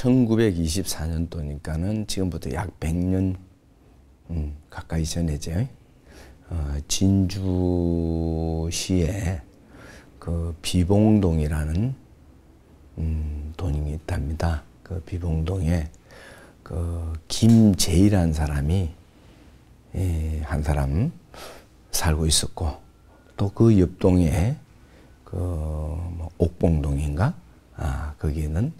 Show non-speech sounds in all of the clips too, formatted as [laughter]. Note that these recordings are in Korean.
1924년도니까는 지금부터 약 100년 음, 가까이 전에죠. 어, 진주시에 그 비봉동이라는 음, 돈이 있답니다. 그 비봉동에 그김재희라 사람이 예, 한 사람 살고 있었고 또 그 옆동에 그뭐 옥봉동인가 아 거기는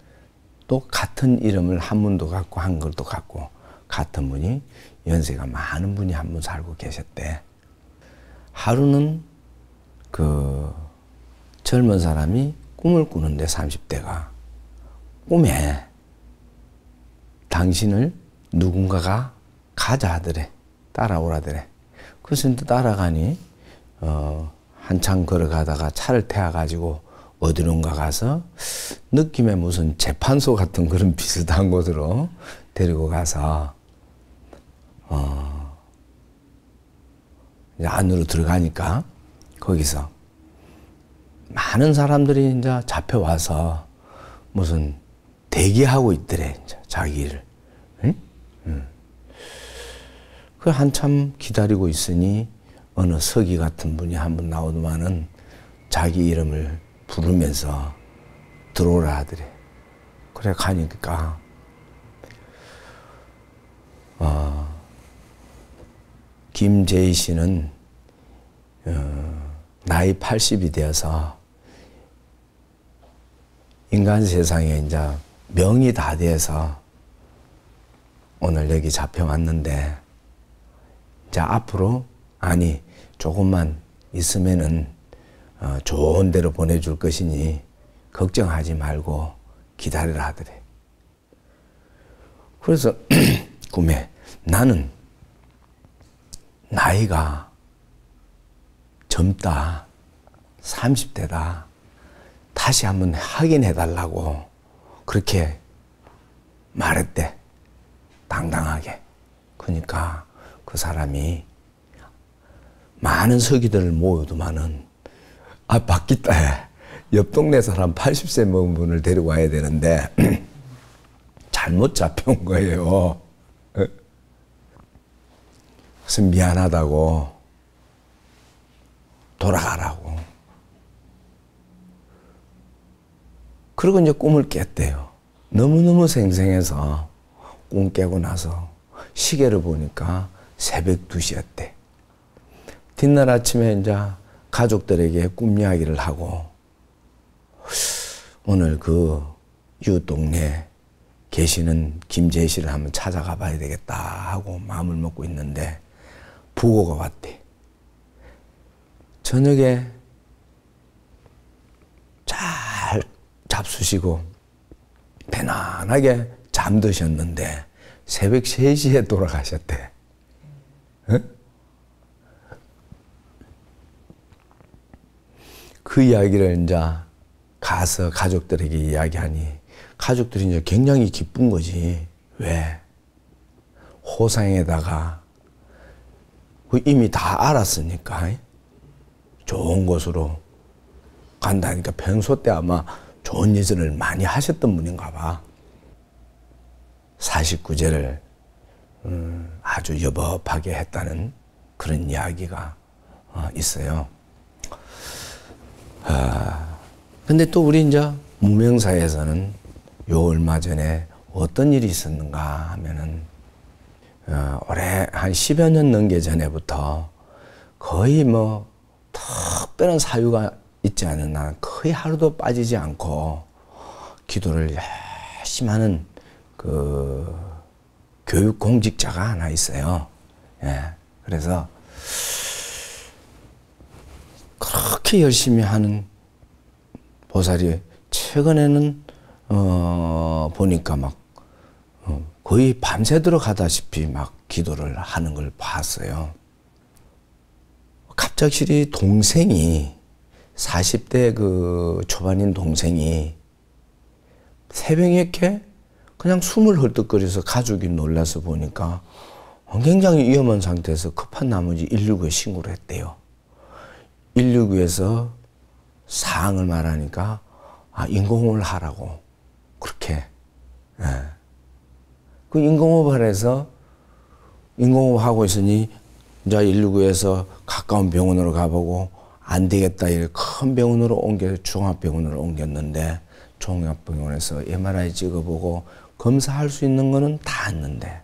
또 같은 이름을 한문도 갖고 한글도 갖고 같은 분이 연세가 많은 분이 한 분 살고 계셨대. 하루는 그 젊은 사람이 꿈을 꾸는데 30대가 꿈에 당신을 누군가가 가자 하더래. 따라오라더래. 그래서 따라가니 어, 한참 걸어가다가 차를 태워가지고 어디론가 가서 느낌에 무슨 재판소 같은 그런 [laughs] 비슷한 곳으로 데리고 가서 어 안으로 들어가니까 거기서 많은 사람들이 이제 잡혀와서 무슨 대기하고 있더래 이제 자기를 응? 응. 그 한참 기다리고 있으니 어느 서기 같은 분이 한분 나오더만은 자기 이름을 부르면서 들어오라 하더래. 그래 가니까 어, 김재희 씨는 어, 나이 80이 되어서 인간 세상에 이제 명이 다 돼서 오늘 여기 잡혀왔는데 이제 앞으로 아니 조금만 있으면은 어, 좋은 데로 보내줄 것이니 걱정하지 말고 기다리라 하더래. 그래서 꿈에 [clears throat] 나는 나이가 젊다 30대다 다시 한번 확인해 달라고 그렇게 말했대 당당하게 그러니까 그 사람이 많은 서기들을 모여두마은 아, 바뀌다. 옆 동네 사람 80세 먹은 분을 데려와야 되는데, [clears throat] 잘못 잡혀온 거예요. 어? 그래서 미안하다고, 돌아가라고. 그리고 이제 꿈을 깼대요. 너무너무 생생해서 꿈 깨고 나서 시계를 보니까 새벽 2시였대. 뒷날 아침에 이제 가족들에게 꿈 이야기를 하고 오늘 그 유동네 계시는 김재 씨를 한번 찾아가 봐야 되겠다 하고 마음을 먹고 있는데 부고가 왔대. 저녁에 잘 잡수시고 편안하게 잠드셨는데 새벽 3시에 돌아가셨대. 그 이야기를 이제 가서 가족들에게 이야기하니 가족들이 이제 굉장히 기쁜 거지. 왜? 호상에다가 그 이미 다 알았으니까 좋은 곳으로 간다니까 평소 때 아마 좋은 예절을 많이 하셨던 분인가 봐. 49제를 음, 아주 여법하게 했다는 그런 이야기가 어, 있어요. 아, 근데 또 우리 이제 무명사에서는 요 얼마 전에 어떤 일이 있었는가 하면은 어, 올해 한1여년 0 넘게 전에부터 거의 뭐 특별한 사유가 있지 않은 한 거의 하루도 빠지지 않고 기도를 열심히 하는 그 교육 공직자가 하나 있어요. 예. 그래서 그렇게 열심히 하는 보살이 최근에는 어, 보니까 막 어, 거의 밤새도록 하다시피 막 기도를 하는 걸 봤어요. 갑작스레 동생이 40대 그 초반인 동생이 새벽에 이렇게 그냥 숨을 헐떡거려서 가족이 놀라서 보니까 굉장히 위험한 상태에서 급한 나머지 119에 신고를 했대요. 인류9에서 사항을 말하니까 아, 인공호흡을 하라고 그렇게 예. 그 인공호흡 을해서 인공호흡 하고 있으니 이제 119에서 가까운 병원으로 가보고 안 되겠다 이큰 병원으로 옮겨 종합병원으로 옮겼는데 종합병원에서 MRI 찍어보고 검사할 수 있는 거는 다 했는데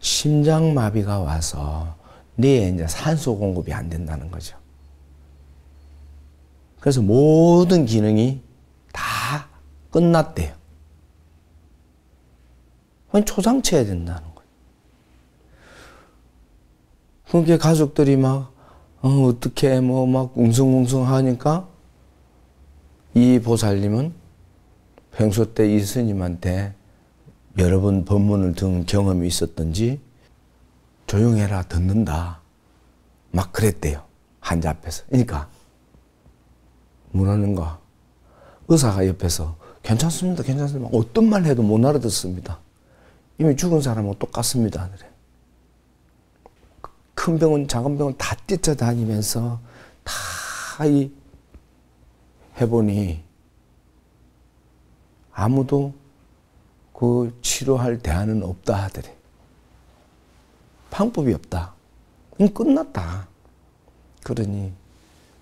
심장마비가 와서 뇌에 이제 산소 공급이 안 된다는 거죠. 그래서 모든 기능이 다 끝났대요. 초상체야 된다는 거예요. 그러니 가족들이 막, 어, 떻게 뭐, 막 웅성웅성 하니까 이 보살님은 평소 때 이 스님한테 여러 번 법문을 든 경험이 있었던지 조용해라 듣는다 막 그랬대요 환자 앞에서 그러니까 뭐라는가 의사가 옆에서 괜찮습니다 괜찮습니다 어떤 말 해도 못 알아듣습니다 이미 죽은 사람하고 똑같습니다 그래. 큰 병은 작은 병은 다 뛰쳐다니면서 다이 해보니 아무도 그 치료할 대안은 없다 하더래 방법이 없다. 그럼 끝났다. 그러니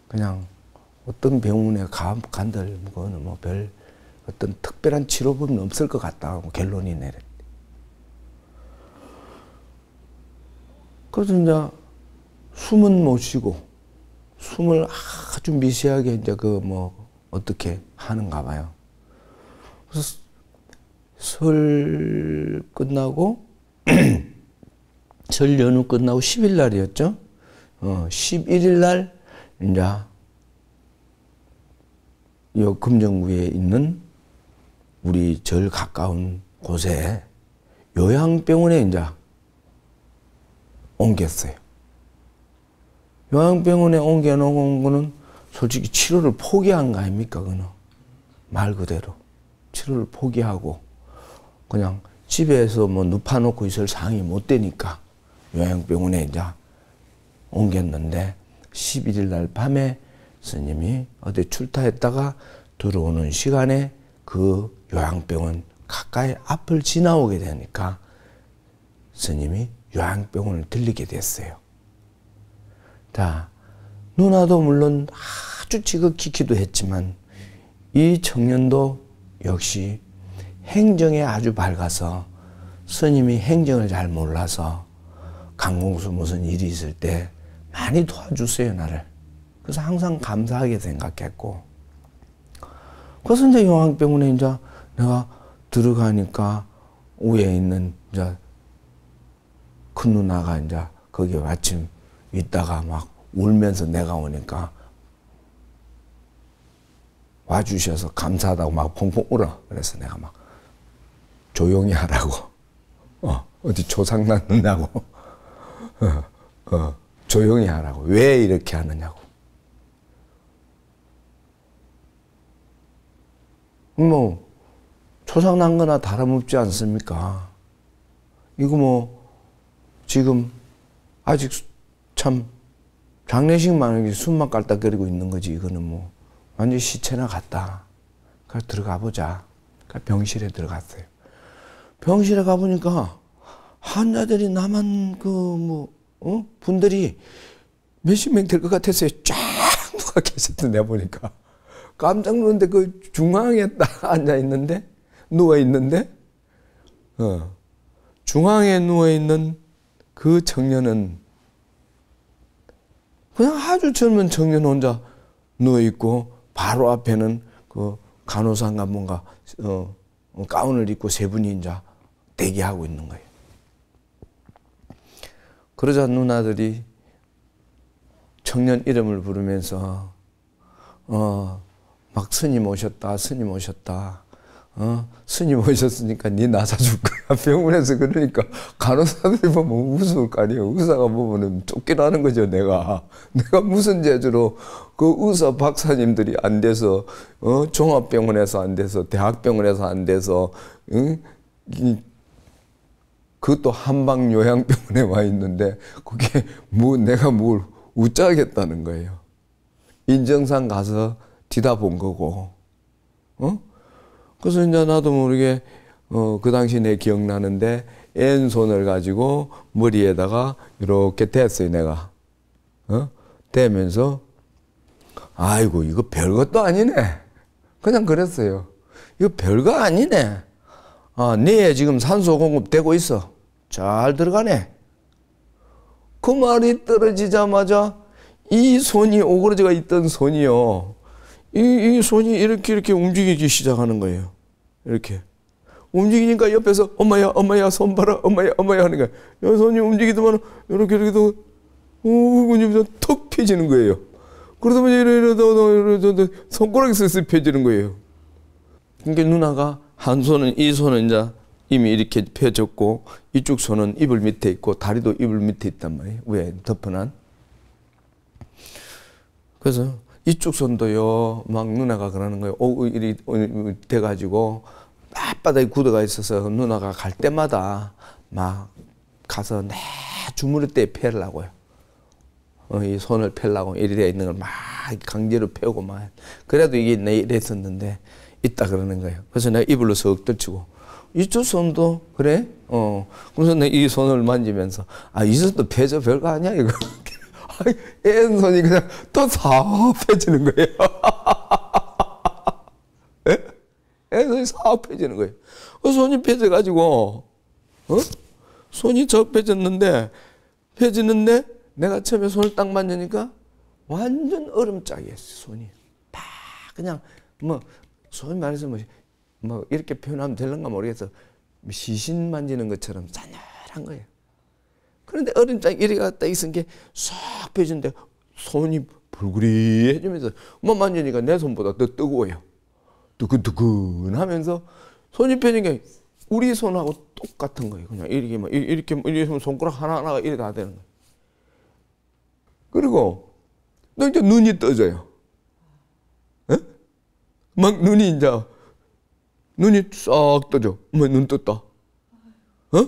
그냥 어떤 병원에 간들 그거는 뭐별 어떤 특별한 치료법은 없을 것 같다. 고 결론이 내렸대. 그래서 이제 숨은 못 쉬고 숨을 아주 미세하게 이제 그 뭐 어떻게 하는가 봐요. 그래서 설 끝나고 [clears throat] 절 연휴 끝나고 10일 날이었죠. 어, 11일 날 이제 요 금정구에 있는 우리 절 가까운 곳에 요양병원에 이제 옮겼어요. 요양병원에 옮겨놓은 거는 솔직히 치료를 포기한 거 아닙니까? 그는 거말 그대로 치료를 포기하고 그냥 집에서 뭐 눕혀놓고 있을 상황이 못 되니까 요양병원에 이제 옮겼는데 11일 날 밤에 스님이 어디 출타했다가 들어오는 시간에 그 요양병원 가까이 앞을 지나오게 되니까 스님이 요양병원을 들리게 됐어요. 자, 누나도 물론 아주 지극히 기도했지만 이 청년도 역시 행정에 아주 밝아서 스님이 행정을 잘 몰라서 강공수 무슨 일이 있을 때 많이 도와주세요 나를. 그래서 항상 감사하게 생각했고. 그래서 이제 영왕병원에 이제 내가 들어가니까 위에 있는 이제 큰 누나가 이제 거기 마침 있다가 막 울면서 내가 오니까 와주셔서 감사하다고 막 펑펑 울어. 그래서 내가 막 조용히 하라고. 어, 어디 조상 났느냐고. 어, 어, 조용히 하라고. 왜 이렇게 하느냐고. 뭐, 초상난 거나 다름없지 않습니까? 이거 뭐, 지금, 아직 참, 장례식만 이렇게 숨만 깔딱거리고 있는 거지, 이거는 뭐, 완전 시체나 같다. 그래, 들어가 보자. 병실에 들어갔어요. 병실에 가보니까 환자들이 나만 그뭐 어? 분들이 몇십 명 될 것 같았어요. 쫙 누가 계셨던 내 보니까 깜짝 놀랐는데 그 중앙에 딱 앉아 있는데 누워 있는데 어. 중앙에 누워 있는 그 청년은 그냥 아주 젊은 청년 혼자 누워 있고 바로 앞에는 그 간호사인가 뭔가 어, 가운을 입고 세 분이 이제 대기하고 있는 거예요. 그러자 누나들이 청년 이름을 부르면서 어, 막 스님 오셨다, 스님 오셨다. 어, 스님 오셨으니까 니 나사줄 거야. [laughs] 병원에서 그러니까 간호사들이 보면 웃을 거 아니에요. 의사가 보면 쫓겨나는 거죠, 내가. [laughs] 내가 무슨 재주로 그 의사 박사님들이 안 돼서, 어, 종합병원에서 안 돼서, 대학병원에서 안 돼서, 응? 그것도 한방 요양병원에 [laughs] 와 있는데 그게 뭐 내가 뭘 웃자겠다는 거예요. 인정상 가서 뒤다 본 거고, 어? 그래서 이제 나도 모르게 어, 그 당시 내 기억나는데 왼손을 가지고 머리에다가 이렇게 댔어요 내가, 어? 대면서 아이고 이거 별것도 아니네. 그냥 그랬어요. 이거 별거 아니네. 아, 네 지금 산소 공급 되고 있어. 잘 들어가네. 그 말이 떨어지자마자 이 손이 오그러지가 있던 손이요. 이, 이 손이 이렇게 이렇게 움직이기 시작하는 거예요. 이렇게. 움직이니까 옆에서 엄마야 엄마야 손 봐라 엄마야 엄마야 하는 거야. 이 손이 움직이더만 이렇게 이렇게 또툭 펴지는 거예요. 그러다 보니 이러다 이러다 손가락이 슬슬 펴지는 거예요. 그러니까 누나가 한 손은 이 손은 이제 이미 이렇게 펴졌고 이쪽 손은 이불 밑에 있고 다리도 이불 밑에 있단 말이에요. 왜 덮어난. 그래서 이쪽 손도요. 막 누나가 그러는 거예요. 오, 어, 이리 어, 돼가지고 앞바닥에 굳어가 있어서 누나가 갈 때마다 막 가서 내 주무를 때 펴려고요. 어, 이 손을 펴려고 이리 돼 있는 걸 막 강제로 펴고 막 그래도 이게 내일 했었는데 있다 그러는 거예요. 그래서 내가 이불로 석 떨치고 이쪽 손도 그래? 어. 그래서 내이 손을 만지면서 아, 이 손도 폐저 별거 아니야 이거. [laughs] 애 손이 그냥 또 사업해지는 거예요. [laughs] 예? 애 손이 사업해지는 거예요. 그 손이 펴져가지고 어? 손이 접해졌는데 펴지는데 내가 처음에 손을 딱 만지니까 완전 얼음짝이었어 손이. 다 그냥 뭐 소위 말해서 뭐뭐 이렇게 표현하면 되는가 모르겠어. 시신 만지는 것처럼 잔열한 거예요. 그런데 어린 짱 이리 갔다 있은 게싹 펴진데 손이 불그리해지면서 뭐 만지니까 내 손보다 더 뜨거워요. 뜨끈뜨끈하면서 손이 펴진 게 우리 손하고 똑같은 거예요. 그냥 이렇게 막 뭐 이렇게 뭐 이렇게 손가락 하나 하나가 이래 다 되는 거예요. 그리고 또 이제 눈이 떠져요. 에? 막 눈이 이제 눈이 싹 떠져. 엄마 눈 떴다. 어?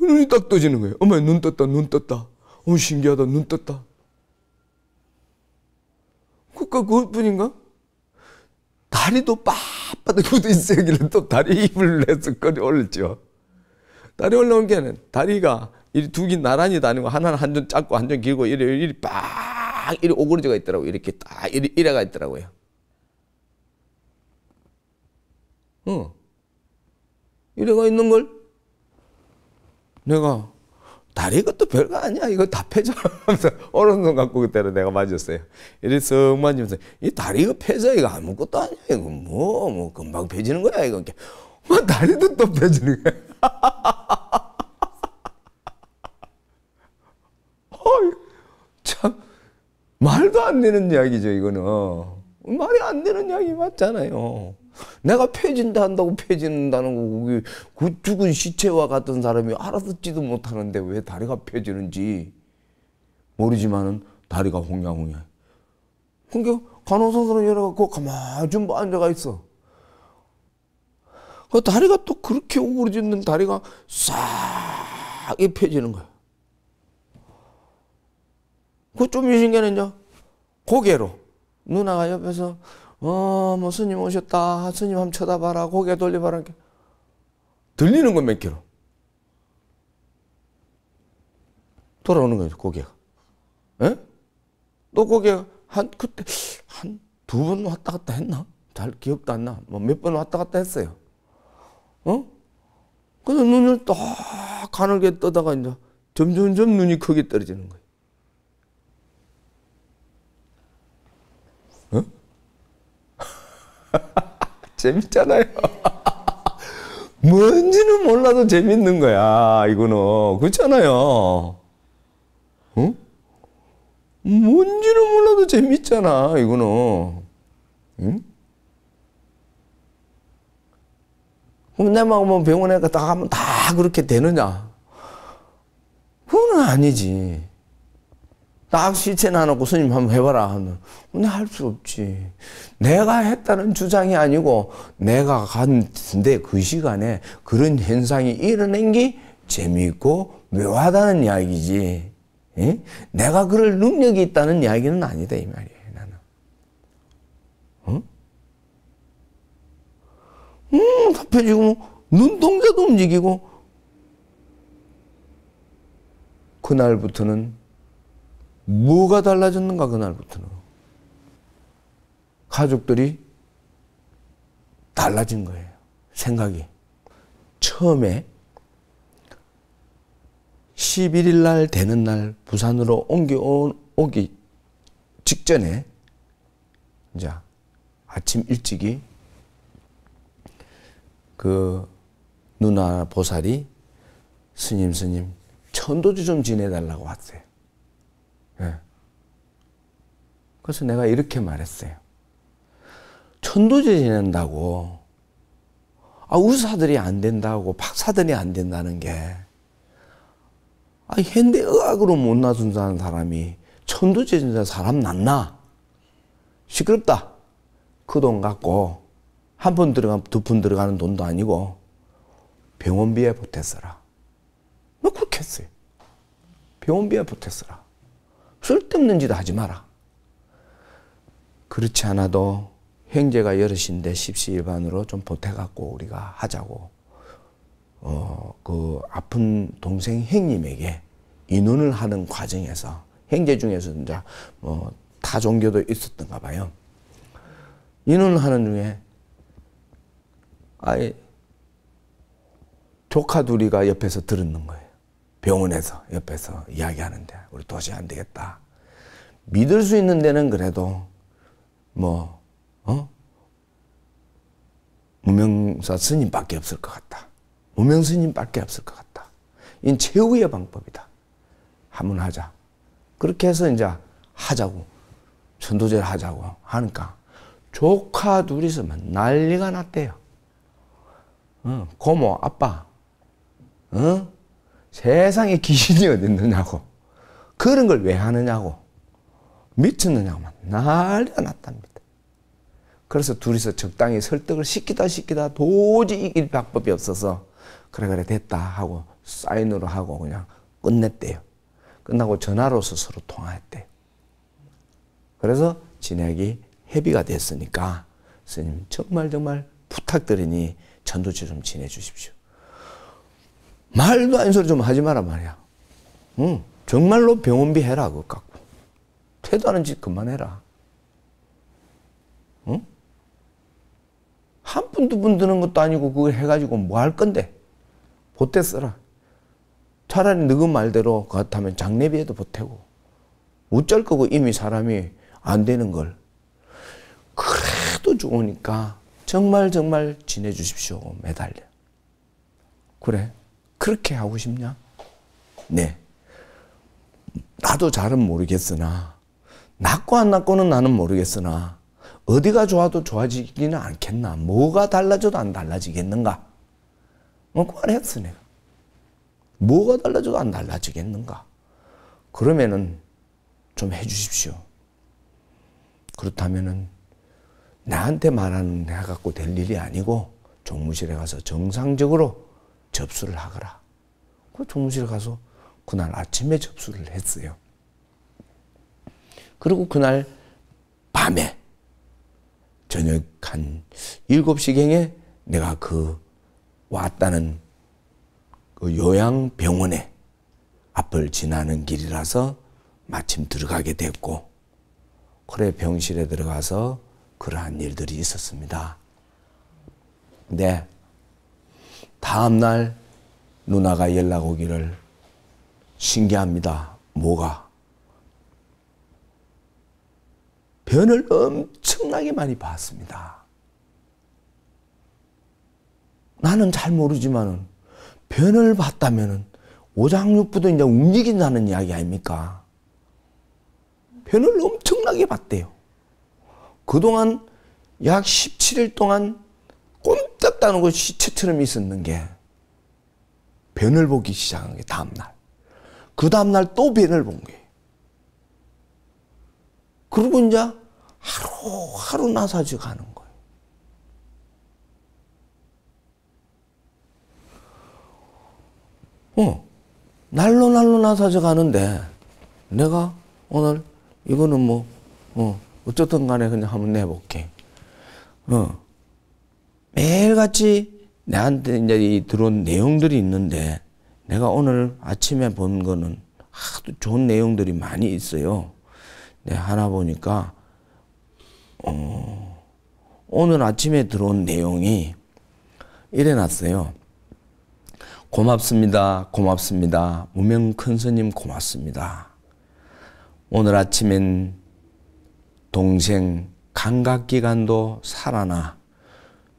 눈이 딱 떠지는 거예요. 엄마 눈 떴다, 눈 떴다. 어, 신기하다, 눈 떴다. 그까그뿐인가 다리도 빳빳하게 굳있어야또 다리 입을 내서 꺼내 올렸죠. 다리 올라온 게아 다리가 이 두 개 나란히 다니고 하나는 한점 짧고 한점 길고 이래 이래 빡 이래 오그러져가 있더라고 이렇게 딱 이래 이래가 있더라고요. 어. 이래가 있는 걸 내가 다리 이것도 별거 아니야. 이거 다 패자. 하면서 어른손 갖고 그때는 내가 맞았어요. 이래서 맞으면서 이 다리 가거 그 패자. 이거 아무것도 아니야. 이거 뭐, 뭐 금방 펴지는 거야. 이거. 뭐 다리도 또펴지는 거야. [laughs] 어이, 참 말도 안 되는 이야기죠. 이거는. 말이 안 되는 이야기 맞잖아요. 내가 폐진다 한다고 폐진다는 거 그게 그 죽은 시체와 같은 사람이 알아듣지도 못하는데 왜 다리가 펴지는지 모르지만은 다리가 홍야홍야. 그러니까 간호사들은 얘네가 그 가만히 좀 앉아가 있어. 그 다리가 또 그렇게 오그러지는 다리가 싹펴지는 거야. 그좀 이신기는 이제 고개로 누나가 옆에서 어, 뭐 스님 오셨다. 스님 한번 쳐다봐라. 고개 돌려봐라. 들리는 건몇 개로. 돌아오는 거죠 고개가. 에? 예? 또 고개가 한, 그때, 한 두 번 왔다 갔다 했나? 잘 기억도 안 나. 뭐 몇 번 왔다 갔다 했어요. 어? 그래서 눈을 딱 가늘게 떠다가 이제 점점점 눈이 크게 떨어지는 거예요. 어? [laughs] 재밌잖아요. [laughs] 뭔지는 몰라도 재밌는 거야, 이거는. 그렇잖아요. 응? 뭔지는 몰라도 재밌잖아, 이거는. 응? 그럼 내만 면 병원에 갔다 하면 다 그렇게 되느냐? 그건 아니지. 딱 시체 나놓고 스님 한번 해봐라 하면 근데 뭐 할수 없지. 내가 했다는 주장이 아니고 내가 갔는데 그 시간에 그런 현상이 일어난 게 재미있고 묘하다는 이야기지. 에? 내가 그럴 능력이 있다는 이야기는 아니다 이 말이에요. 나는. 어? 음, 답해지고 뭐 눈동자도 움직이고 그날부터는 뭐가 달라졌는가 그날부터는 가족들이 달라진 거예요. 생각이. 처음에 11일 날 되는 날 부산으로 옮겨오기 직전에 이제 아침 일찍이 그 누나 보살이 스님 스님 천도주 좀 지내달라고 왔어요. 그래서 내가 이렇게 말했어요. 천도제 지낸다고, 아, 의사들이 안 된다고, 박사들이 안 된다는 게, 아, 현대의학으로 못 놔준다는 사람이 천도제 진짜 사람 낫나? 시끄럽다. 그 돈 갖고, 한번 들어가, 두푼 들어가는 돈도 아니고, 병원비에 보태서라. 뭐 그렇게 했어요. 병원비에 보태서라. 쓸데없는 짓 하지 마라. 그렇지 않아도 형제가 여럿인데 십시일반으로 좀 보태갖고 우리가 하자고 어, 그 아픈 동생 형님에게 인원을 하는 과정에서 형제 중에서 이제 뭐타 종교도 있었던가 봐요. 인원을 하는 중에 아예 조카 둘이가 옆에서 들었는 거예요. 병원에서 옆에서 이야기하는데 우리 도저히 안 되겠다. 믿을 수 있는 데는 그래도 뭐, 어? 무명사 스님밖에 없을 것 같다. 무명 스님밖에 없을 것 같다. 이 최후의 방법이다. 한번 하자. 그렇게 해서 이제 하자고 전도제를 하자고 하니까 조카 둘이서만 난리가 났대요. 어, 고모, 아빠, 어? 세상에 귀신이 어딨느냐고 그런 걸 왜 하느냐고 미쳤느냐고만 난리가 났답니다. 그래서 둘이서 적당히 설득을 시키다 시키다 도저히 이길 방법이 없어서 그래 그래 됐다 하고 사인으로 하고 그냥 끝냈대요. 끝나고 전화로서 서로 통화했대요. 그래서 진액이 해비가 됐으니까 스님 정말 정말 부탁드리니 전도체 좀 지내 주십시오. 말도 안 소리 좀 하지 마라 말이야. 응, 정말로 병원비 해라 그거 갖고. 퇴도하는 짓 그만해라. 한푼두푼 드는 것도 아니고 그걸 해가지고 뭐 할 건데 보태 써라. 차라리 너그 말대로 같다면 장례비에도 보태고 어쩔 거고 이미 사람이 안 되는 걸 그래도 좋으니까 정말 정말 지내주십시오 매달려. 그래 그렇게 하고 싶냐? 네. 나도 잘은 모르겠으나 낫고 안 낫고는 나는 모르겠으나 어디가 좋아도 좋아지기는 않겠나? 뭐가 달라져도 안 달라지겠는가? 뭐그 말 했어 내가. 뭐가 달라져도 안 달라지겠는가? 그러면은 좀 해주십시오. 그렇다면은 나한테 말하는 내가 갖고 될 일이 아니고 종무실에 가서 정상적으로 접수를 하거라. 그종무실에 가서 그날 아침에 접수를 했어요. 그리고 그날 밤에 저녁 한 7시경에 내가 그 왔다는 그 요양병원에 앞을 지나는 길이라서 마침 들어가게 됐고 그래 병실에 들어가서 그러한 일들이 있었습니다. 근데 다음 날 누나가 연락 오기를 신기합니다. 뭐가 변을 엄 엄청나게 많이 봤습니다. 나는 잘 모르지만은 변을 봤다면은 오장육부도 이제 움직인다는 이야기 아닙니까? 변을 엄청나게 봤대요. 그동안 약 17일 동안 꼼짝 다는거 시체처럼 있었는 게 변을 보기 시작한 게 다음날. 그 다음날 또 변을 본 거예요. 그리고 이제 하루 하루 나사지 가는 거예요. 어, 날로 날로 나사지 가는데 내가 오늘 이거는 뭐 어, 어쨌든 간에 그냥 한번 내볼게. 어, 매일같이 내한테 이제 들어온 내용들이 있는데 내가 오늘 아침에 본 거는 아주 좋은 내용들이 많이 있어요. 네, 하나 보니까 어, 오늘 아침에 들어온 내용이 이래 났어요. 고맙습니다. 고맙습니다. 무명 큰 스님 고맙습니다. 오늘 아침엔 동생 감각기관도 살아나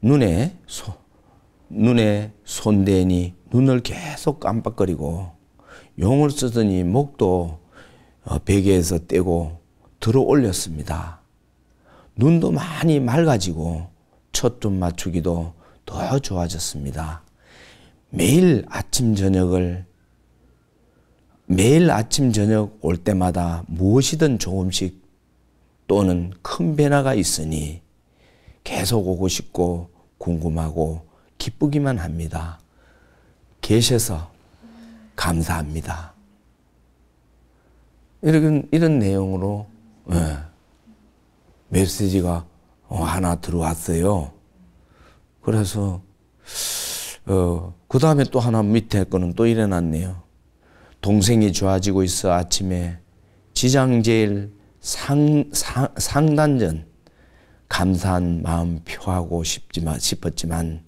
눈에 소, 눈에 손대니 눈을 계속 깜빡거리고 용을 쓰더니 목도 어, 베개에서 떼고 들어 올렸습니다. 눈도 많이 맑아지고 첫눈 맞추기도 더 좋아졌습니다. 매일 아침 저녁을 매일 아침 저녁 올 때마다 무엇이든 조금씩 또는 큰 변화가 있으니 계속 오고 싶고 궁금하고 기쁘기만 합니다. 계셔서 감사합니다. 이런, 이런 내용으로 네. 메시지가 어, 하나 들어왔어요. 그래서 어, 그 다음에 또 하나 밑에 거는 또 일어났네요. 동생이 좋아지고 있어 아침에 지장제일 상, 상, 상단전 감사한 마음 표하고 싶지만, 싶었지만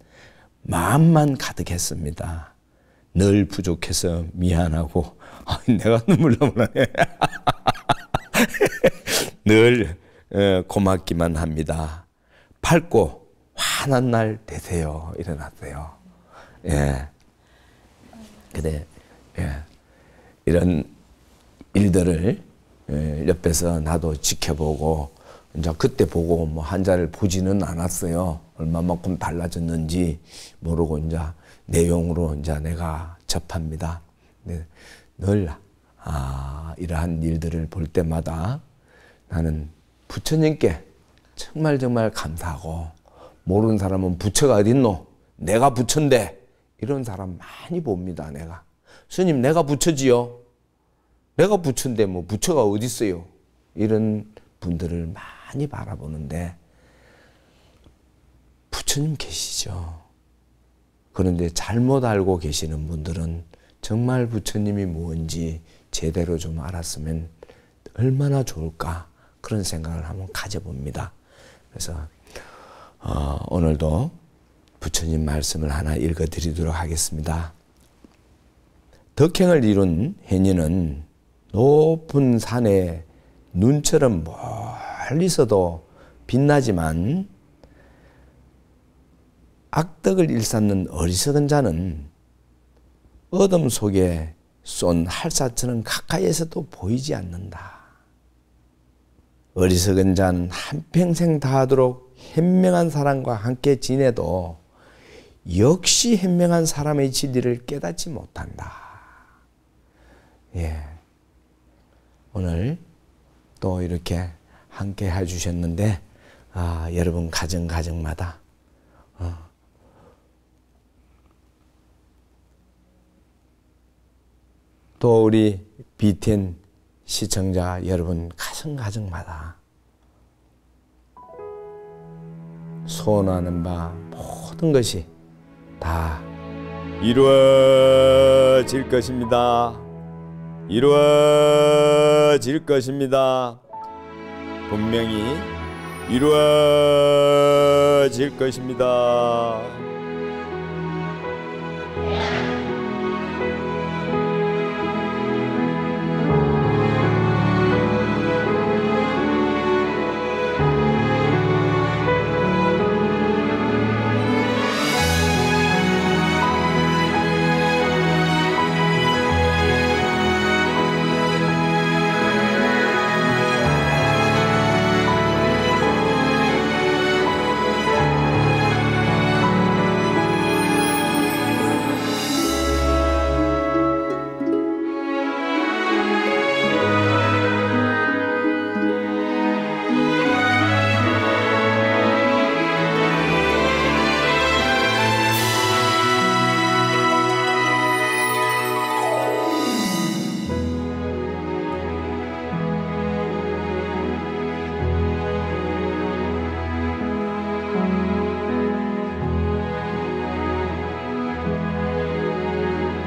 마음만 가득했습니다. 늘 부족해서 미안하고 [laughs] 아, 내가 눈물 나오네. [laughs] 늘 예, 고맙기만 합니다. 밝고 환한 날 되세요. 일어났어요. 예. 그래, 예. 이런 일들을 예, 옆에서 나도 지켜보고, 이제 그때 보고 뭐 한자를 보지는 않았어요. 얼마만큼 달라졌는지 모르고 이제 내용으로 이제 내가 접합니다. 네. 늘, 아, 이러한 일들을 볼 때마다 나는 부처님께 정말 정말 감사하고 모르는 사람은 부처가 어딨노? 내가 부처인데 이런 사람 많이 봅니다 내가 스님 내가 부처지요? 내가 부처인데 뭐 부처가 어딨어요? 이런 분들을 많이 바라보는데 부처님 계시죠. 그런데 잘못 알고 계시는 분들은 정말 부처님이 뭔지 제대로 좀 알았으면 얼마나 좋을까 그런 생각을 한번 가져봅니다. 그래서 어, 오늘도 부처님 말씀을 하나 읽어드리도록 하겠습니다. 덕행을 이룬 행인은 높은 산에 눈처럼 멀리서도 빛나지만 악덕을 일삼는 어리석은 자는 어둠 속에 쏜 할사처럼 가까이에서도 보이지 않는다. 어리석은 잔 한평생 다하도록 현명한 사람과 함께 지내도 역시 현명한 사람의 진리를 깨닫지 못한다. 예. 오늘 또 이렇게 함께 해주셨는데, 아, 여러분 가정 가정마다, 어, 또 우리 BTN 시청자 여러분 한 가정마다 소원하는 바 모든 것이 다 이루어질 것입니다. 이루어질 것입니다. 분명히 이루어질 것입니다.